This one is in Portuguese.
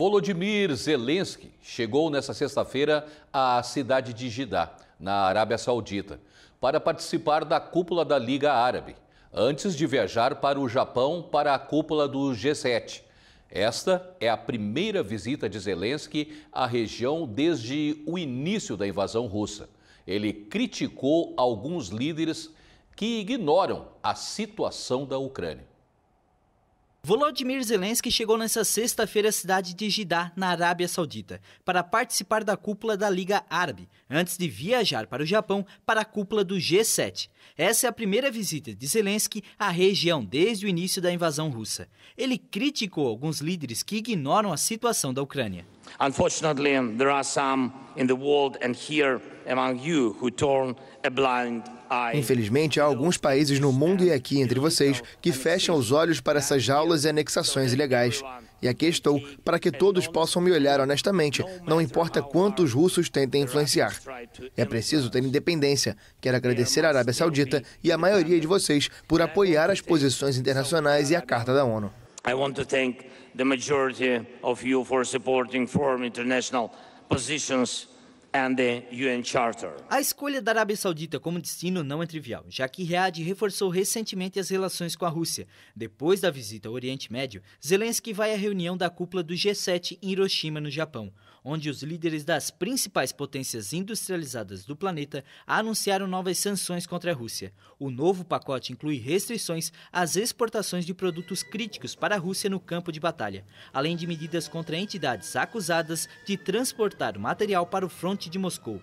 Volodymyr Zelensky chegou nesta sexta-feira à cidade de Jeddah, na Arábia Saudita, para participar da cúpula da Liga Árabe, antes de viajar para o Japão para a cúpula do G7. Esta é a primeira visita de Zelensky à região desde o início da invasão russa. Ele criticou alguns líderes que ignoram a situação da Ucrânia. Volodymyr Zelensky chegou nesta sexta-feira à cidade de Jeddah, na Arábia Saudita, para participar da cúpula da Liga Árabe, antes de viajar para o Japão para a cúpula do G7. Essa é a primeira visita de Zelensky à região desde o início da invasão russa. Ele criticou alguns líderes que ignoram a situação da Ucrânia. Unfortunately, there are some in the world and here among you who turn a blind Infelizmente, há alguns países no mundo e aqui entre vocês que fecham os olhos para essas jaulas e anexações ilegais. E aqui estou para que todos possam me olhar honestamente, não importa quantos russos tentem influenciar. É preciso ter independência. Quero agradecer à Arábia Saudita e à maioria de vocês por apoiar as posições internacionais e a Carta da ONU. I want to thank the majority of you for supporting foreign international positions A escolha da Arábia Saudita como destino não é trivial, já que Riad reforçou recentemente as relações com a Rússia. Depois da visita ao Oriente Médio, Zelensky vai à reunião da cúpula do G7 em Hiroshima, no Japão, onde os líderes das principais potências industrializadas do planeta anunciaram novas sanções contra a Rússia. O novo pacote inclui restrições às exportações de produtos críticos para a Rússia no campo de batalha, além de medidas contra entidades acusadas de transportar material para o front de Moscou.